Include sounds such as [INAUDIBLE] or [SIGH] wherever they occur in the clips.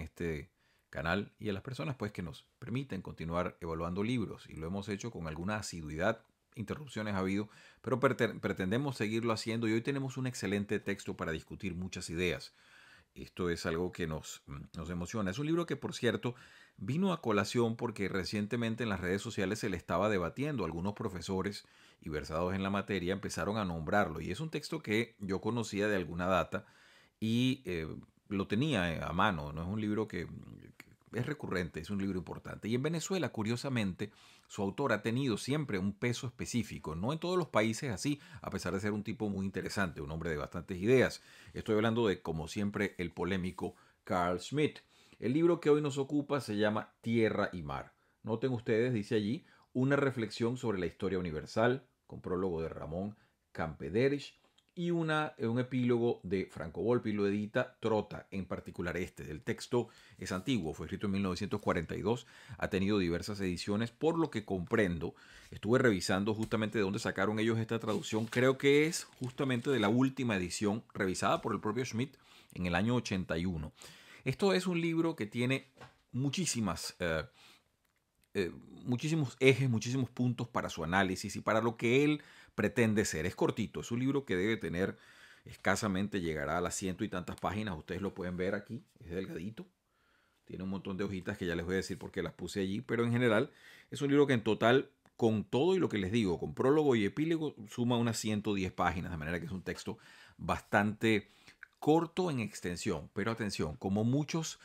este canal y a las personas pues que nos permiten continuar evaluando libros y lo hemos hecho con alguna asiduidad interrupciones ha habido, pero pretendemos seguirlo haciendo y hoy tenemos un excelente texto para discutir muchas ideas. Esto es algo que nos, mm, nos emociona. Es un libro que, por cierto, vino a colación porque recientemente en las redes sociales se le estaba debatiendo. Algunos profesores y versados en la materia empezaron a nombrarlo. Y es un texto que yo conocía de alguna data y eh, lo tenía eh, a mano, no es un libro mm, que, es recurrente, es un libro importante. Y en Venezuela, curiosamente, su autor ha tenido siempre un peso específico, no en todos los países así, a pesar de ser un tipo muy interesante, un hombre de bastantes ideas. Estoy hablando de, como siempre, el polémico Carl Schmitt. El libro que hoy nos ocupa se llama Tierra y Mar. Noten ustedes, dice allí, una reflexión sobre la historia universal, con prólogo de Ramón Campederich, y una, eh, un epílogo de Franco Volpi, lo edita Trota, en particular este. El texto es antiguo, fue escrito en 1942, ha tenido diversas ediciones, por lo que comprendo, estuve revisando justamente de dónde sacaron ellos esta traducción, creo que es justamente de la última edición revisada por el propio Schmidt en el año 81. Esto es un libro que tiene muchísimas... Eh, eh, muchísimos ejes, muchísimos puntos para su análisis y para lo que él pretende ser. Es cortito, es un libro que debe tener escasamente, llegará a las ciento y tantas páginas, ustedes lo pueden ver aquí, es delgadito, tiene un montón de hojitas que ya les voy a decir porque las puse allí, pero en general es un libro que en total, con todo y lo que les digo, con prólogo y epílogo, suma unas 110 páginas, de manera que es un texto bastante corto en extensión, pero atención, como muchos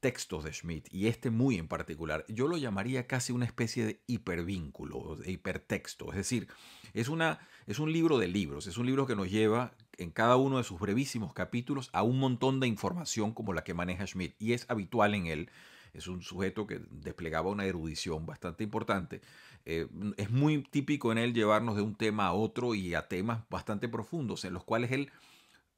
textos de Schmidt, y este muy en particular, yo lo llamaría casi una especie de hipervínculo, de hipertexto. Es decir, es, una, es un libro de libros, es un libro que nos lleva en cada uno de sus brevísimos capítulos a un montón de información como la que maneja Schmidt, y es habitual en él. Es un sujeto que desplegaba una erudición bastante importante. Eh, es muy típico en él llevarnos de un tema a otro y a temas bastante profundos, en los cuales él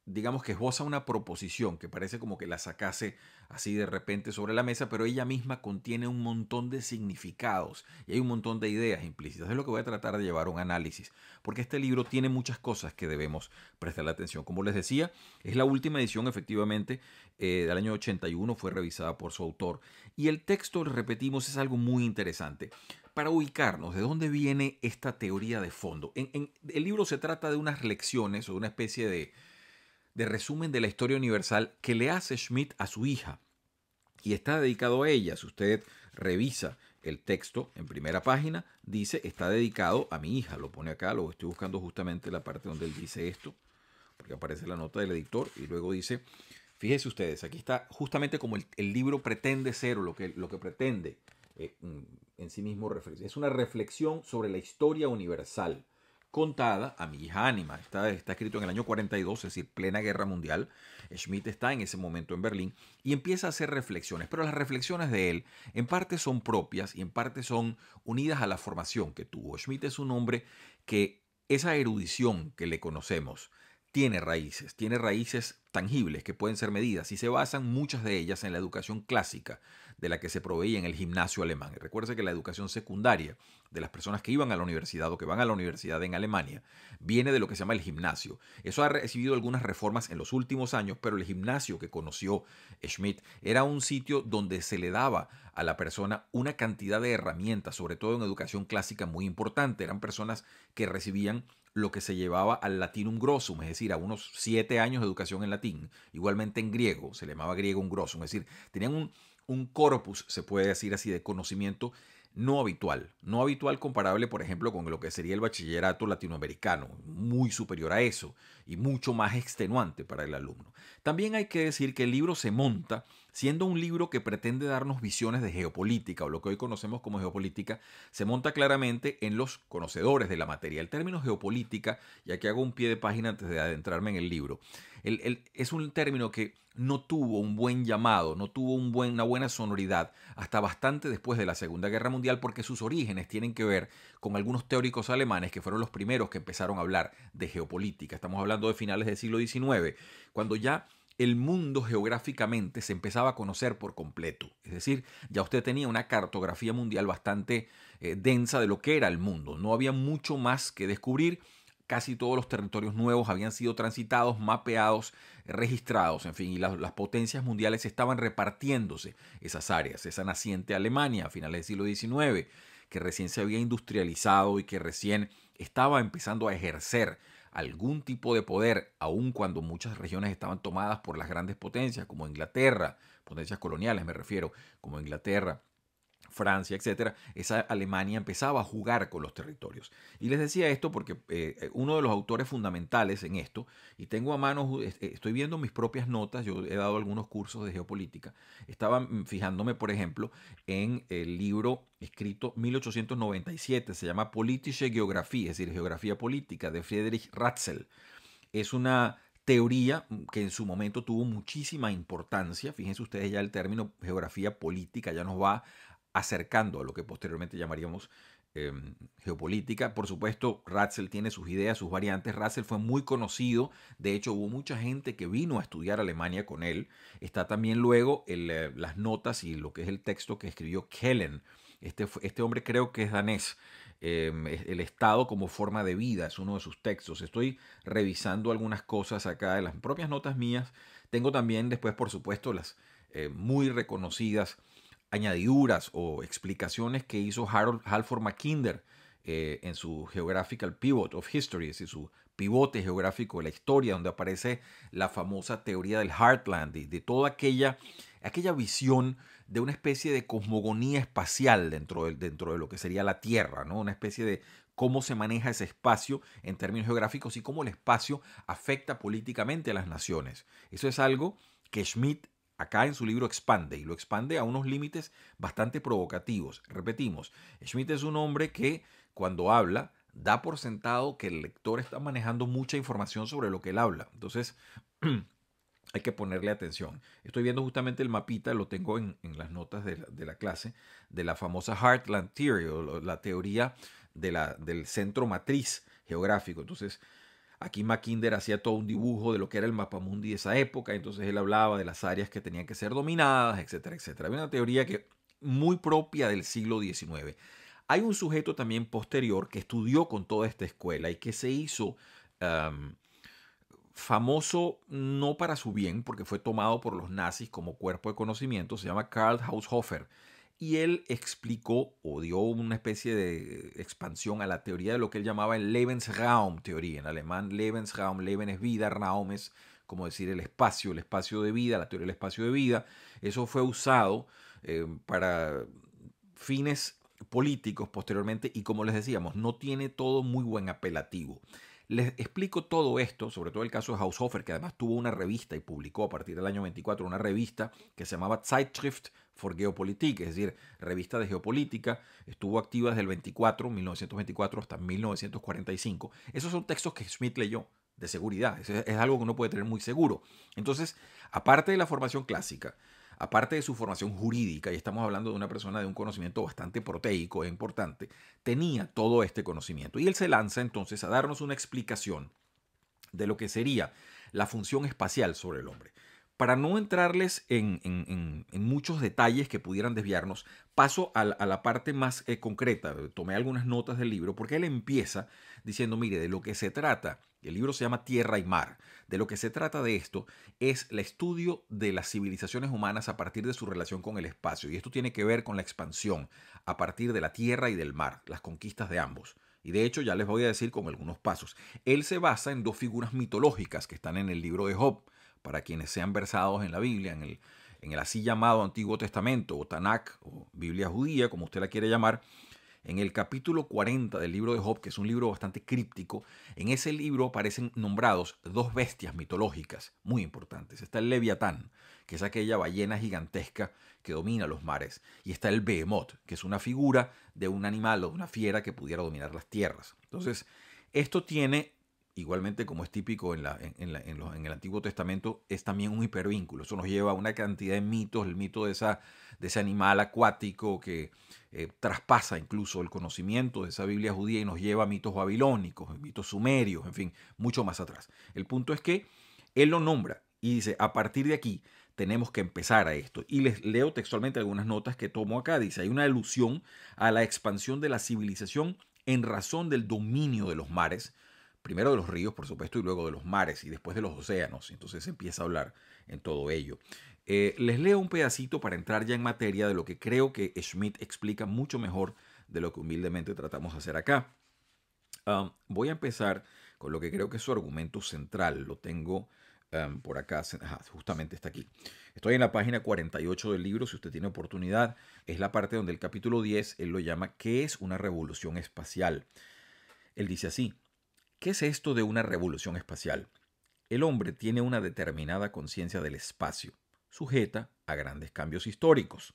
digamos que esboza una proposición que parece como que la sacase así de repente sobre la mesa, pero ella misma contiene un montón de significados y hay un montón de ideas implícitas. Es lo que voy a tratar de llevar un análisis, porque este libro tiene muchas cosas que debemos prestar atención. Como les decía, es la última edición efectivamente eh, del año 81, fue revisada por su autor. Y el texto, repetimos, es algo muy interesante para ubicarnos, ¿de dónde viene esta teoría de fondo? En, el libro se trata de unas lecciones o de una especie de, de resumen de la historia universal que le hace Schmidt a su hija. Y está dedicado a ella. Si usted revisa el texto en primera página, dice está dedicado a mi hija. Lo pone acá, lo estoy buscando justamente la parte donde él dice esto, porque aparece la nota del editor y luego dice, fíjese ustedes, aquí está justamente como el, libro pretende ser o lo que, lo que pretende eh, en sí mismo. Es una reflexión sobre la historia universal contada a mi hija Anima. Está, está escrito en el año 42, es decir, plena guerra mundial. Schmidt está en ese momento en Berlín y empieza a hacer reflexiones, pero las reflexiones de él en parte son propias y en parte son unidas a la formación que tuvo. Schmidt es un hombre que esa erudición que le conocemos, tiene raíces, tiene raíces tangibles que pueden ser medidas y se basan muchas de ellas en la educación clásica de la que se proveía en el gimnasio alemán. Y que la educación secundaria de las personas que iban a la universidad o que van a la universidad en Alemania viene de lo que se llama el gimnasio. Eso ha recibido algunas reformas en los últimos años, pero el gimnasio que conoció Schmidt era un sitio donde se le daba a la persona una cantidad de herramientas, sobre todo en educación clásica muy importante. Eran personas que recibían lo que se llevaba al latinum grossum, es decir, a unos siete años de educación en latín, igualmente en griego, se le llamaba griego un grossum, es decir, tenían un corpus, se puede decir así, de conocimiento no habitual, no habitual comparable, por ejemplo, con lo que sería el bachillerato latinoamericano, muy superior a eso y mucho más extenuante para el alumno. También hay que decir que el libro se monta Siendo un libro que pretende darnos visiones de geopolítica o lo que hoy conocemos como geopolítica, se monta claramente en los conocedores de la materia. El término geopolítica, ya que hago un pie de página antes de adentrarme en el libro, es un término que no tuvo un buen llamado, no tuvo una buena sonoridad hasta bastante después de la Segunda Guerra Mundial porque sus orígenes tienen que ver con algunos teóricos alemanes que fueron los primeros que empezaron a hablar de geopolítica. Estamos hablando de finales del siglo XIX, cuando ya el mundo geográficamente se empezaba a conocer por completo. Es decir, ya usted tenía una cartografía mundial bastante eh, densa de lo que era el mundo. No había mucho más que descubrir. Casi todos los territorios nuevos habían sido transitados, mapeados, registrados, en fin, y las, las potencias mundiales estaban repartiéndose esas áreas, esa naciente Alemania a finales del siglo XIX, que recién se había industrializado y que recién estaba empezando a ejercer algún tipo de poder, aun cuando muchas regiones estaban tomadas por las grandes potencias, como Inglaterra, potencias coloniales me refiero, como Inglaterra, Francia, etcétera, esa Alemania empezaba a jugar con los territorios. Y les decía esto porque eh, uno de los autores fundamentales en esto, y tengo a mano, estoy viendo mis propias notas, yo he dado algunos cursos de geopolítica, estaba mm, fijándome, por ejemplo, en el libro escrito 1897, se llama Politische Geografie, es decir, Geografía Política, de Friedrich Ratzel. Es una teoría mm, que en su momento tuvo muchísima importancia. Fíjense ustedes ya el término geografía política ya nos va acercando a lo que posteriormente llamaríamos em, geopolítica. Por supuesto, Ratzel tiene sus ideas, sus variantes. Ratzel fue muy conocido, de hecho hubo mucha gente que vino a estudiar Alemania con él. Está también luego eh, las notas y lo que es el texto que escribió Kellen. Este, este hombre creo que es danés. Em, el Estado como forma de vida es uno de sus textos. Estoy revisando algunas cosas acá de las propias notas mías. Tengo también después, por supuesto, las eh, muy reconocidas añadiduras o explicaciones que hizo Harold Halford Mackinder eh, en su Geographical Pivot of History, es decir, su pivote geográfico de la historia, donde aparece la famosa teoría del Heartland, y de toda aquella, aquella visión de una especie de cosmogonía espacial dentro de, dentro de lo que sería la Tierra, ¿no? una especie de cómo se maneja ese espacio en términos geográficos y cómo el espacio afecta políticamente a las naciones. Eso es algo que Schmidt acá en su libro expande y lo expande a unos límites bastante provocativos. Repetimos, Schmidt es un hombre que cuando habla da por sentado que el lector está manejando mucha información sobre lo que él habla. Entonces, [CLEARS THROAT] hay que ponerle atención. Estoy viendo justamente el mapita, lo tengo en, las notas de la, clase, de la famosa Heartland Theory, la teoría del centro matriz geográfico. Entonces, Aquí Mackinder hacía todo un dibujo de lo que era el mundi de esa época, entonces él hablaba de las áreas que tenían que ser dominadas, etcétera, etcétera. una teoría que muy propia del siglo XIX. Hay un sujeto también posterior que estudió con toda esta escuela y que se hizo famoso no para su bien, porque fue tomado por los nazis como cuerpo de conocimiento, se llama Karl Haushofer y él explicó o dio una especie de expansión a la teoría de lo que él llamaba el Lebensraum teoría, en alemán Lebensraum, Leben es vida, Raum es como decir el espacio, el espacio de vida, la teoría del espacio de vida. Eso fue usado eh, para fines políticos posteriormente y como les decíamos, no tiene todo muy buen apelativo. Les explico todo esto, sobre todo el caso de Haushofer, que además tuvo una revista y publicó a partir del año 24 una revista que se llamaba Zeitschrift for es decir, revista de geopolítica, estuvo activa desde el 24, 1924 hasta 1945. Esos son textos que Smith leyó de seguridad, es, es algo que uno puede tener muy seguro. Entonces, aparte de la formación clásica, aparte de su formación jurídica, y estamos hablando de una persona de un conocimiento bastante proteico e importante, tenía todo este conocimiento. Y él se lanza entonces a darnos una explicación de lo que sería la función espacial sobre el hombre para no entrarles en, muchos detalles que pudieran desviarnos, paso a, la parte más eh, concreta. Tomé algunas notas del libro porque él empieza diciendo, mire, de lo que se trata, el libro se llama Tierra y Mar, de lo que se trata de esto es el estudio de las civilizaciones humanas a partir de su relación con el espacio. Y esto tiene que ver con la expansión a partir de la tierra y del mar, las conquistas de ambos. Y de hecho ya les voy a decir con algunos pasos. Él se basa en dos figuras mitológicas que están en el libro de Job para quienes sean versados en la Biblia, en el, así llamado Antiguo Testamento o Tanakh o Biblia judía, como usted la quiere llamar, en el capítulo 40 del libro de Job, que es un libro bastante críptico, en ese libro aparecen nombrados dos bestias mitológicas muy importantes. Está el Leviatán, que es aquella ballena gigantesca que domina los mares, y está el Behemoth, que es una figura de un animal o de una fiera que pudiera dominar las tierras. Entonces, esto tiene igualmente como es típico en, el Antiguo Testamento, es también un hipervínculo. Eso nos lleva a una cantidad de mitos, el mito de, esa, de ese animal acuático que eh, traspasa incluso el conocimiento de esa Biblia judía y nos lleva a mitos babilónicos, mitos sumerios, en fin, mucho más atrás. El punto es que él lo nombra y dice, a partir de aquí tenemos que empezar a esto. Y les leo textualmente algunas notas que tomo acá. Dice, hay una alusión a la expansión de la civilización en razón del dominio de los mares, primero de los ríos, por supuesto, y luego de los mares y después de los océanos. Entonces empieza a hablar en todo ello. Eh, les leo un pedacito para entrar ya en materia de lo que creo que Schmidt explica mucho mejor de lo que humildemente tratamos de hacer acá. Um, voy a empezar con lo que creo que es su argumento central. Lo tengo um, por acá, justamente está aquí. Estoy en la página 48 del libro, si usted tiene oportunidad. Es la parte donde el capítulo 10, él lo llama ¿Qué es una revolución espacial? Él dice así, ¿Qué es esto de una revolución espacial? El hombre tiene una determinada conciencia del espacio, sujeta a grandes cambios históricos.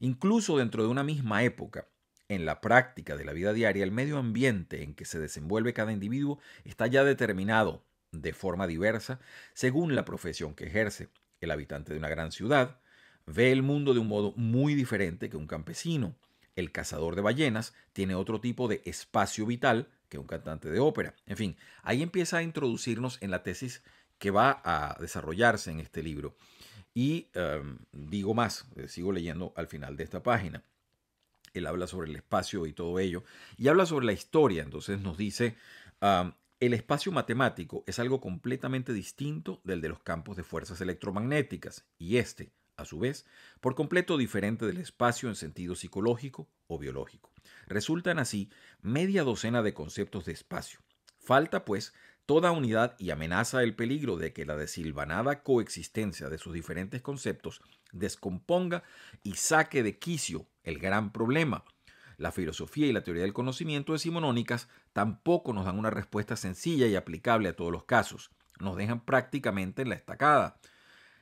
Incluso dentro de una misma época, en la práctica de la vida diaria, el medio ambiente en que se desenvuelve cada individuo está ya determinado de forma diversa según la profesión que ejerce. El habitante de una gran ciudad ve el mundo de un modo muy diferente que un campesino. El cazador de ballenas tiene otro tipo de espacio vital que un cantante de ópera. En fin, ahí empieza a introducirnos en la tesis que va a desarrollarse en este libro. Y em, digo más, eh, sigo leyendo al final de esta página. Él habla sobre el espacio y todo ello, y habla sobre la historia, entonces nos dice, el espacio matemático es algo completamente distinto del de los campos de fuerzas electromagnéticas, y este, a su vez, por completo diferente del espacio en sentido psicológico o biológico. Resultan así media docena de conceptos de espacio. Falta, pues, toda unidad y amenaza el peligro de que la desilvanada coexistencia de sus diferentes conceptos descomponga y saque de quicio el gran problema. La filosofía y la teoría del conocimiento de simonónicas tampoco nos dan una respuesta sencilla y aplicable a todos los casos. Nos dejan prácticamente en la estacada.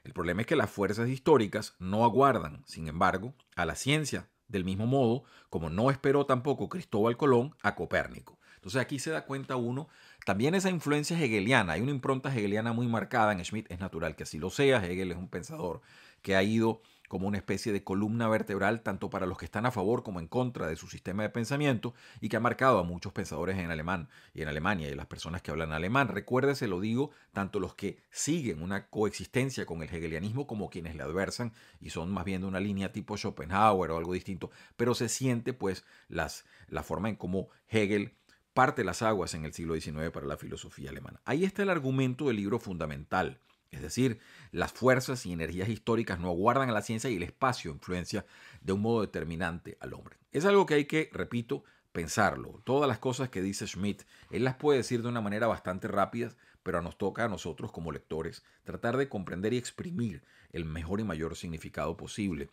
El problema es que las fuerzas históricas no aguardan, sin embargo, a la ciencia, del mismo modo como no esperó tampoco Cristóbal Colón a Copérnico. Entonces aquí se da cuenta uno también esa influencia hegeliana, hay una impronta hegeliana muy marcada en Schmidt, es natural que así lo sea, Hegel es un pensador que ha ido como una especie de columna vertebral tanto para los que están a favor como en contra de su sistema de pensamiento y que ha marcado a muchos pensadores en alemán y en Alemania y las personas que hablan alemán. Recuérdese, lo digo, tanto los que siguen una coexistencia con el hegelianismo como quienes le adversan y son más bien de una línea tipo Schopenhauer o algo distinto, pero se siente pues las, la forma en cómo Hegel parte las aguas en el siglo XIX para la filosofía alemana. Ahí está el argumento del libro fundamental es decir, las fuerzas y energías históricas no aguardan a la ciencia y el espacio influencia de un modo determinante al hombre. Es algo que hay que, repito, pensarlo. Todas las cosas que dice Schmidt, él las puede decir de una manera bastante rápida, pero nos toca a nosotros como lectores tratar de comprender y exprimir el mejor y mayor significado posible.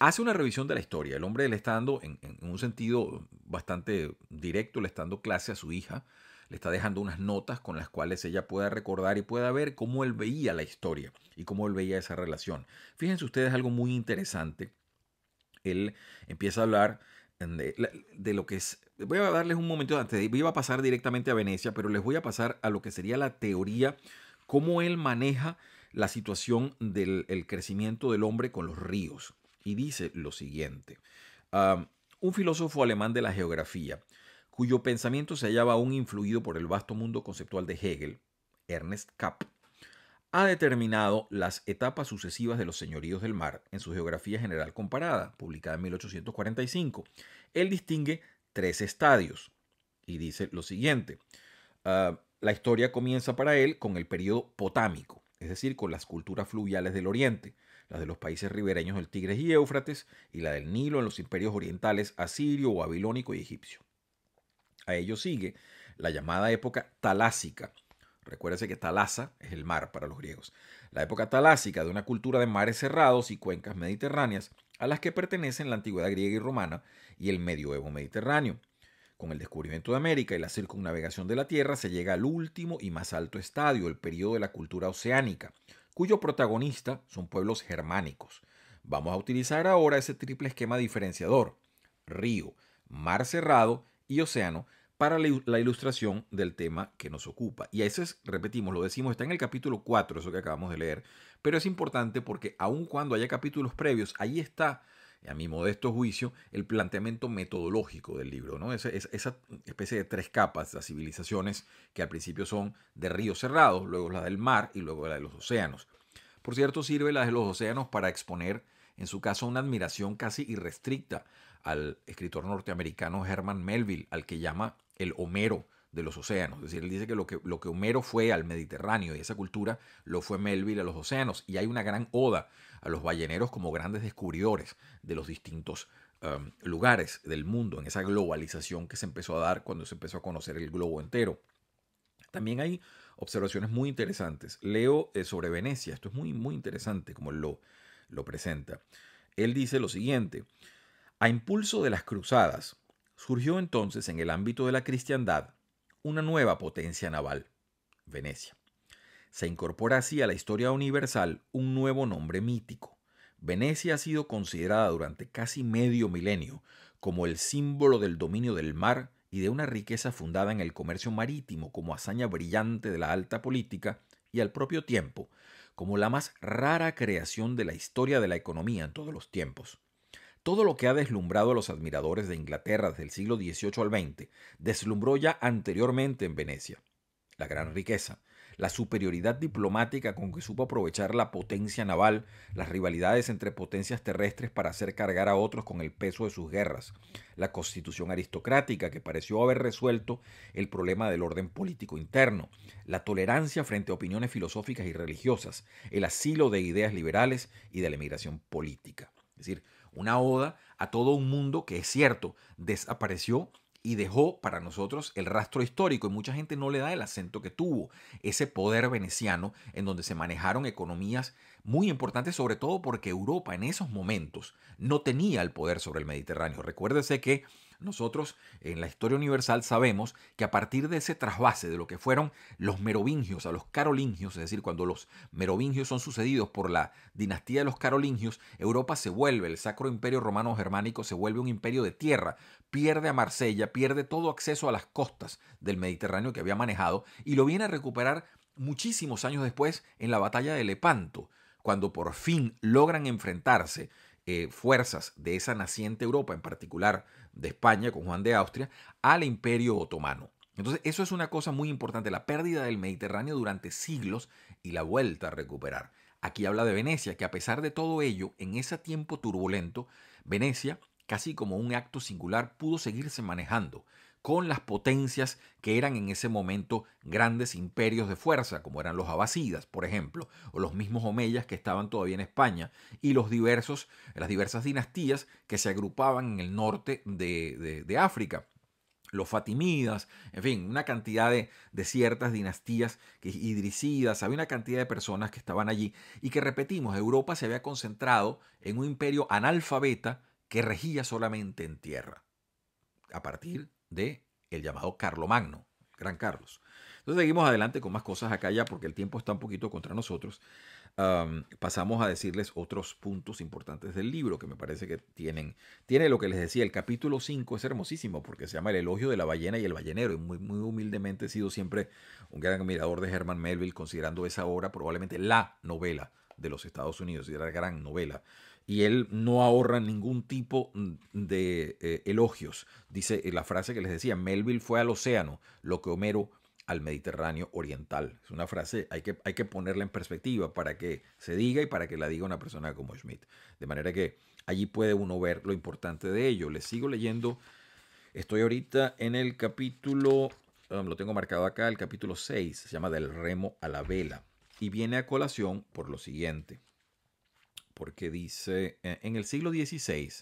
Hace una revisión de la historia. El hombre le está dando, en, en un sentido bastante directo, le está dando clase a su hija le está dejando unas notas con las cuales ella pueda recordar y pueda ver cómo él veía la historia y cómo él veía esa relación. Fíjense ustedes algo muy interesante. Él empieza a hablar mm, de, lo que es... Voy a darles un momento antes, iba a pasar directamente a Venecia, pero les voy a pasar a lo que sería la teoría, cómo él maneja la situación del crecimiento del hombre con los ríos. Y dice lo siguiente. Ah, un filósofo alemán de la geografía, cuyo pensamiento se hallaba aún influido por el vasto mundo conceptual de Hegel, Ernest Kapp, ha determinado las etapas sucesivas de los señoríos del mar en su Geografía General Comparada, publicada en 1845. Él distingue tres estadios y dice lo siguiente. Ah, la historia comienza para él con el periodo potámico, es decir, con las culturas fluviales del Oriente, las de los países ribereños del Tigres y Éufrates y la del Nilo en los imperios orientales asirio, babilónico y egipcio. A ello sigue la llamada época talásica. Recuérdese que talasa es el mar para los griegos. La época talásica de una cultura de mares cerrados y cuencas mediterráneas a las que pertenecen la antigüedad griega y romana y el medioevo mediterráneo. Con el descubrimiento de América y la circunnavegación de la Tierra se llega al último y más alto estadio, el periodo de la cultura oceánica, cuyo protagonista son pueblos germánicos. Vamos a utilizar ahora ese triple esquema diferenciador, río, mar cerrado y océano para la ilustración del tema que nos ocupa. Y a veces, repetimos, lo decimos, está en el capítulo 4, eso que acabamos de leer, pero es importante porque aun cuando haya capítulos previos, ahí está a mi modesto juicio, el planteamiento metodológico del libro, ¿no? Esa, esa, especie de tres capas, las civilizaciones que al principio son de ríos cerrados, luego la del mar y luego la de los océanos. Por cierto, sirve la de los océanos para exponer, en su caso, una admiración casi irrestricta al escritor norteamericano Herman Melville, al que llama el Homero de los océanos. Es decir, él dice que lo, que lo que Homero fue al Mediterráneo y esa cultura lo fue Melville a los océanos. Y hay una gran oda a los balleneros como grandes descubridores de los distintos um, lugares del mundo, en esa globalización que se empezó a dar cuando se empezó a conocer el globo entero. También hay observaciones muy interesantes. Leo eh, sobre Venecia, esto es muy, muy interesante como lo, lo presenta. Él dice lo siguiente, a impulso de las cruzadas, surgió entonces en el ámbito de la cristiandad una nueva potencia naval, Venecia. Se incorpora así a la historia universal un nuevo nombre mítico. Venecia ha sido considerada durante casi medio milenio como el símbolo del dominio del mar y de una riqueza fundada en el comercio marítimo como hazaña brillante de la alta política y al propio tiempo como la más rara creación de la historia de la economía en todos los tiempos. Todo lo que ha deslumbrado a los admiradores de Inglaterra desde el siglo XVIII al XX deslumbró ya anteriormente en Venecia. La gran riqueza, la superioridad diplomática con que supo aprovechar la potencia naval, las rivalidades entre potencias terrestres para hacer cargar a otros con el peso de sus guerras, la constitución aristocrática que pareció haber resuelto el problema del orden político interno, la tolerancia frente a opiniones filosóficas y religiosas, el asilo de ideas liberales y de la emigración política. Es decir, una oda a todo un mundo que es cierto, desapareció y dejó para nosotros el rastro histórico y mucha gente no le da el acento que tuvo ese poder veneciano en donde se manejaron economías muy importantes, sobre todo porque Europa en esos momentos no tenía el poder sobre el Mediterráneo. Recuérdese que nosotros en la historia universal sabemos que a partir de ese trasvase de lo que fueron los merovingios a los carolingios, es decir, cuando los merovingios son sucedidos por la dinastía de los carolingios, Europa se vuelve, el Sacro Imperio Romano Germánico se vuelve un imperio de tierra, pierde a Marsella, pierde todo acceso a las costas del Mediterráneo que había manejado y lo viene a recuperar muchísimos años después en la batalla de Lepanto, cuando por fin logran enfrentarse eh, fuerzas de esa naciente Europa, en particular de España con Juan de Austria, al imperio otomano. Entonces, eso es una cosa muy importante, la pérdida del Mediterráneo durante siglos y la vuelta a recuperar. Aquí habla de Venecia, que a pesar de todo ello, en ese tiempo turbulento, Venecia, casi como un acto singular, pudo seguirse manejando con las potencias que eran en ese momento grandes imperios de fuerza, como eran los abasidas, por ejemplo, o los mismos omeyas que estaban todavía en España, y los diversos, las diversas dinastías que se agrupaban en el norte de, África los fatimidas, en fin, una cantidad de, ciertas dinastías idricidas, había una cantidad de personas que estaban allí y que, repetimos, Europa se había concentrado en un imperio analfabeta que regía solamente en tierra, a partir de el llamado Carlomagno, Gran Carlos. Entonces seguimos adelante con más cosas acá ya porque el tiempo está un poquito contra nosotros. pasamos a decirles otros puntos importantes del libro que me parece que tienen. Tiene lo que les decía, el capítulo 5 es hermosísimo porque se llama El elogio de la ballena y el ballenero. Y muy, humildemente he sido siempre un gran admirador de Herman Melville, considerando esa obra probablemente la novela de los Estados Unidos y la gran novela y él no ahorra ningún tipo de eh, elogios. Dice eh, la frase que les decía, Melville fue al océano, lo que Homero al Mediterráneo Oriental. Es una frase, hay que, hay que ponerla en perspectiva para que se diga y para que la diga una persona como Schmidt. De manera que allí puede uno ver lo importante de ello. Les sigo leyendo, estoy ahorita en el capítulo, um, lo tengo marcado acá, el capítulo 6, se llama Del remo a la vela. Y viene a colación por lo siguiente porque dice, e, en el siglo XVI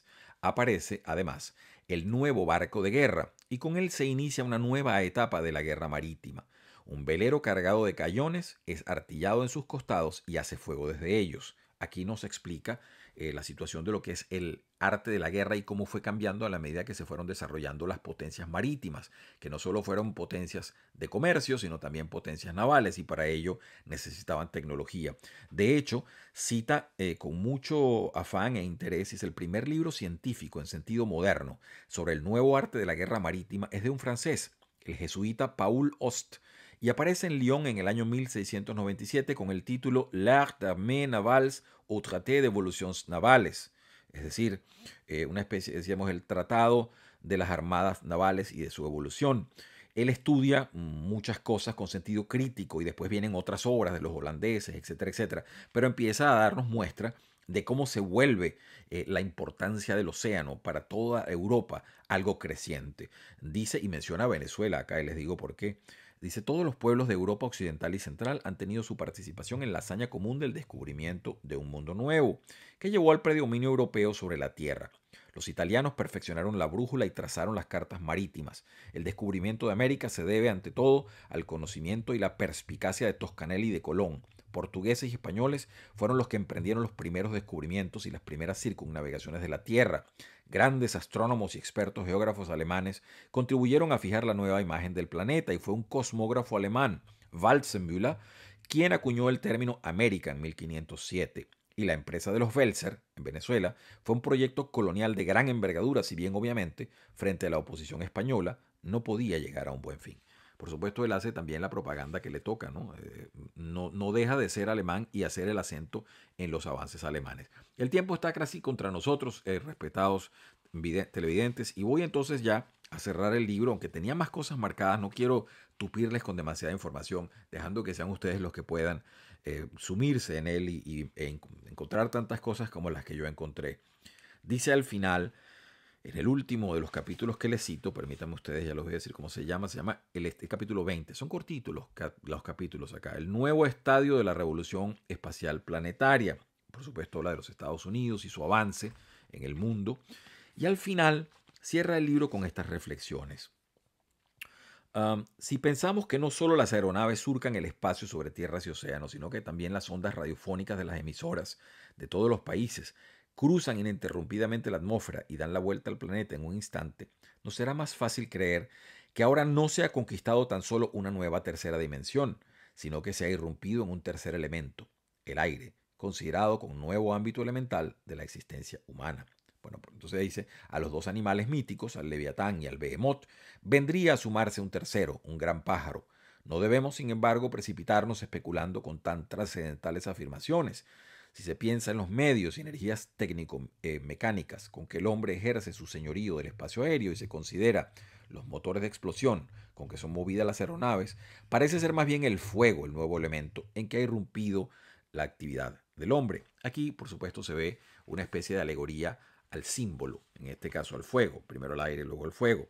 aparece además el nuevo barco de guerra y con él se inicia una nueva etapa de la guerra marítima. Un velero cargado de cañones es artillado en sus costados y hace fuego desde ellos. Aquí nos explica eh, la situación de lo que es el arte de la guerra y cómo fue cambiando a la medida que se fueron desarrollando las potencias marítimas, que no solo fueron potencias de comercio, sino también potencias navales y para ello necesitaban tecnología. De hecho, cita eh, con mucho afán e interés, es el primer libro científico en sentido moderno sobre el nuevo arte de la guerra marítima, es de un francés, el jesuita Paul Ost, y aparece en Lyon en el año 1697 con el título L'Art d'Armée Navals o Traité de Evoluciones Navales, es decir, eh, una especie, decíamos, el Tratado de las Armadas Navales y de su evolución. Él estudia muchas cosas con sentido crítico y después vienen otras obras de los holandeses, etcétera, etcétera, pero empieza a darnos muestra de cómo se vuelve eh, la importancia del océano para toda Europa algo creciente. Dice y menciona Venezuela, acá les digo por qué. Dice, todos los pueblos de Europa Occidental y Central han tenido su participación en la hazaña común del descubrimiento de un mundo nuevo, que llevó al predominio europeo sobre la Tierra. Los italianos perfeccionaron la brújula y trazaron las cartas marítimas. El descubrimiento de América se debe, ante todo, al conocimiento y la perspicacia de Toscanelli y de Colón portugueses y españoles fueron los que emprendieron los primeros descubrimientos y las primeras circunnavegaciones de la Tierra. Grandes astrónomos y expertos geógrafos alemanes contribuyeron a fijar la nueva imagen del planeta y fue un cosmógrafo alemán, Waldseemüller, quien acuñó el término América en 1507 y la empresa de los Welser en Venezuela, fue un proyecto colonial de gran envergadura, si bien obviamente, frente a la oposición española, no podía llegar a un buen fin. Por supuesto, él hace también la propaganda que le toca, eh, ¿no? no, deja de ser alemán y hacer el acento en los avances alemanes. El tiempo está casi contra nosotros, eh, respetados televidentes, y voy entonces ya a cerrar el libro, aunque tenía más cosas marcadas, no quiero tupirles con demasiada información, dejando que sean ustedes los que puedan eh, sumirse en él y, e encontrar tantas cosas como las que yo encontré. Dice al final, en el último de los capítulos que les cito, permítanme ustedes, ya los voy a decir cómo se llama, se llama el, capítulo 20. Son cortitos los, los, capítulos acá. El nuevo estadio de la revolución espacial planetaria. Por supuesto, la de los Estados Unidos y su avance en el mundo. Y al final cierra el libro con estas reflexiones. si pensamos que no solo las aeronaves surcan el espacio sobre tierras y océanos, sino que también las ondas radiofónicas de las emisoras de todos los países cruzan ininterrumpidamente la atmósfera y dan la vuelta al planeta en un instante, nos será más fácil creer que ahora no se ha conquistado tan solo una nueva tercera dimensión, sino que se ha irrumpido en un tercer elemento, el aire, considerado como nuevo ámbito elemental de la existencia humana. Bueno, pues entonces dice, a los dos animales míticos, al leviatán y al behemoth, vendría a sumarse un tercero, un gran pájaro. No debemos, sin embargo, precipitarnos especulando con tan trascendentales afirmaciones, si se piensa en los medios y energías técnico-mecánicas eh, con que el hombre ejerce su señorío del espacio aéreo y se considera los motores de explosión con que son movidas las aeronaves, parece ser más bien el fuego el nuevo elemento en que ha irrumpido la actividad del hombre. Aquí, por supuesto, se ve una especie de alegoría al símbolo, en este caso al fuego, primero el aire, luego el fuego.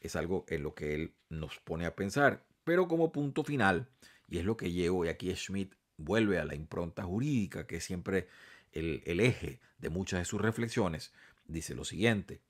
Es algo en lo que él nos pone a pensar, pero como punto final, y es lo que llevo, y aquí Schmidt vuelve a la impronta jurídica, que es siempre el, eje de muchas de sus reflexiones, dice lo siguiente.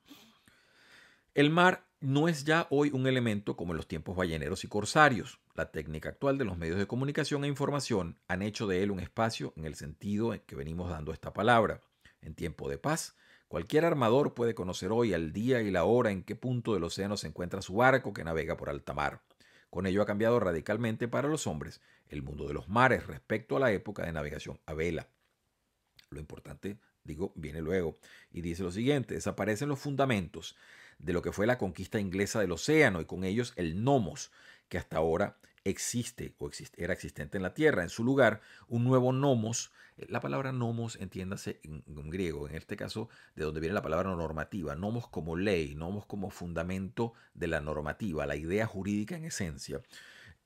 El mar no es ya hoy un elemento como en los tiempos balleneros y corsarios. La técnica actual de los medios de comunicación e información han hecho de él un espacio en el sentido en que venimos dando esta palabra. En tiempo de paz, cualquier armador puede conocer hoy al día y la hora en qué punto del océano se encuentra su barco que navega por alta mar. Con ello ha cambiado radicalmente para los hombres el mundo de los mares respecto a la época de navegación a vela. Lo importante, digo, viene luego. Y dice lo siguiente, desaparecen los fundamentos de lo que fue la conquista inglesa del océano y con ellos el nomos, que hasta ahora existe o era existente en la tierra. En su lugar, un nuevo nomos, eh, la palabra nomos, entiéndase en, en, griego, en este caso, de donde viene la palabra normativa, nomos como ley, nomos como fundamento de la normativa, la idea jurídica en esencia.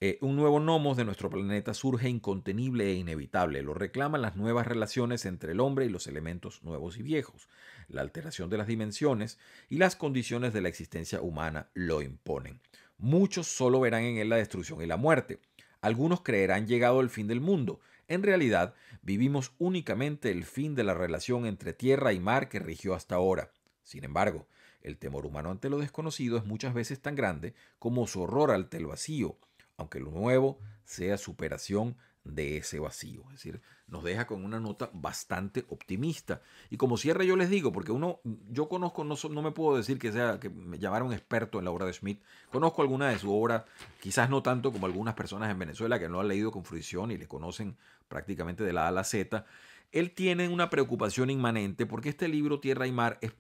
Eh, un nuevo nomos de nuestro planeta surge incontenible e inevitable. Lo reclaman las nuevas relaciones entre el hombre y los elementos nuevos y viejos. La alteración de las dimensiones y las condiciones de la existencia humana lo imponen. Muchos solo verán en él la destrucción y la muerte. Algunos creerán llegado el fin del mundo. En realidad, vivimos únicamente el fin de la relación entre tierra y mar que rigió hasta ahora. Sin embargo, el temor humano ante lo desconocido es muchas veces tan grande como su horror ante el vacío aunque lo nuevo sea superación de ese vacío. Es decir, nos deja con una nota bastante optimista. Y como cierre yo les digo, porque uno, yo conozco, no, me puedo decir que sea, que me llamaron experto en la obra de Schmidt, conozco alguna de su obra, quizás no tanto como algunas personas en Venezuela que no han leído con fruición y le conocen prácticamente de la A a la Z. Él tiene una preocupación inmanente porque este libro Tierra y Mar es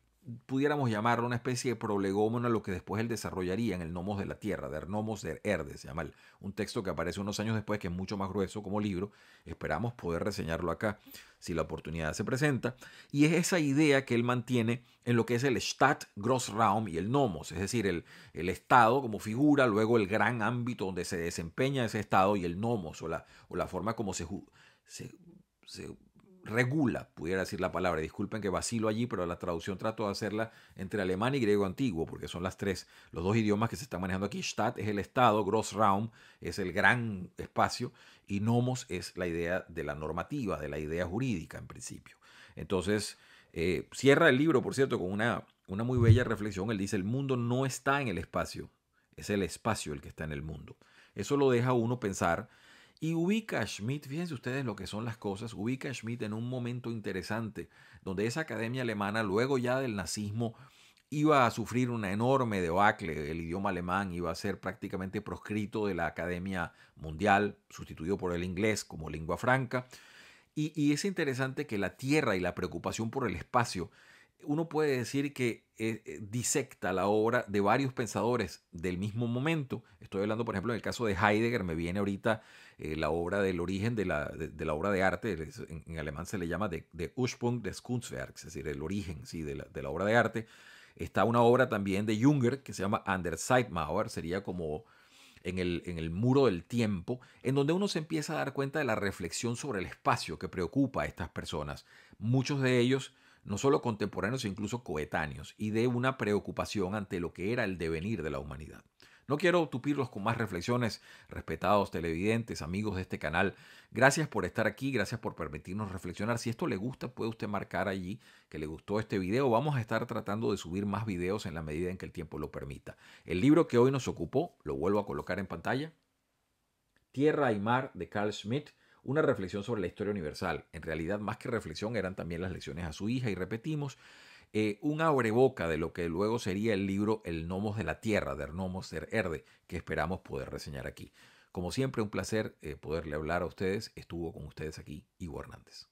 pudiéramos llamarlo una especie de prolegómeno a lo que después él desarrollaría en el Nomos de la Tierra, Der Nomos der Erde, se llama un texto que aparece unos años después, que es mucho más grueso como libro. Esperamos poder reseñarlo acá si la oportunidad se presenta. Y es esa idea que él mantiene en lo que es el Stadt, Grossraum y el Nomos, es decir, el, el Estado como figura, luego el gran ámbito donde se desempeña ese Estado y el Nomos, o la, o la forma como se regula, pudiera decir la palabra, disculpen que vacilo allí, pero la traducción trato de hacerla entre alemán y griego antiguo, porque son las tres, los dos idiomas que se están manejando aquí. Stadt es el estado, Grossraum es el gran espacio y nomos es la idea de la normativa, de la idea jurídica en principio. Entonces, eh, cierra el libro, por cierto, con una, una muy bella reflexión. Él dice, el mundo no está en el espacio, es el espacio el que está en el mundo. Eso lo deja uno pensar y ubica Schmidt, fíjense ustedes lo que son las cosas, ubica Schmidt en un momento interesante, donde esa academia alemana, luego ya del nazismo, iba a sufrir una enorme debacle, el idioma alemán iba a ser prácticamente proscrito de la academia mundial, sustituido por el inglés como lengua franca. Y, y es interesante que la tierra y la preocupación por el espacio uno puede decir que eh, eh, disecta la obra de varios pensadores del mismo momento. Estoy hablando, por ejemplo, en el caso de Heidegger, me viene ahorita eh, la obra del origen de la, obra de arte, en, alemán se le llama de, de Ursprung des Kunstwerks, es decir, el origen sí, de, la, obra de arte. Está una obra también de Junger que se llama Under Zeitmauer, sería como en el, en el, muro del tiempo, en donde uno se empieza a dar cuenta de la reflexión sobre el espacio que preocupa a estas personas. Muchos de ellos no solo contemporáneos, sino incluso coetáneos, y de una preocupación ante lo que era el devenir de la humanidad. No quiero tupirlos con más reflexiones, respetados televidentes, amigos de este canal. Gracias por estar aquí, gracias por permitirnos reflexionar. Si esto le gusta, puede usted marcar allí que le gustó este video. Vamos a estar tratando de subir más videos en la medida en que el tiempo lo permita. El libro que hoy nos ocupó, lo vuelvo a colocar en pantalla. Tierra y Mar de Carl Schmitt una reflexión sobre la historia universal. En realidad, más que reflexión, eran también las lecciones a su hija y repetimos eh, un abreboca de lo que luego sería el libro El Nomos de la Tierra, de Nomos der Erde, que esperamos poder reseñar aquí. Como siempre, un placer eh, poderle hablar a ustedes. Estuvo con ustedes aquí Ivo Hernández.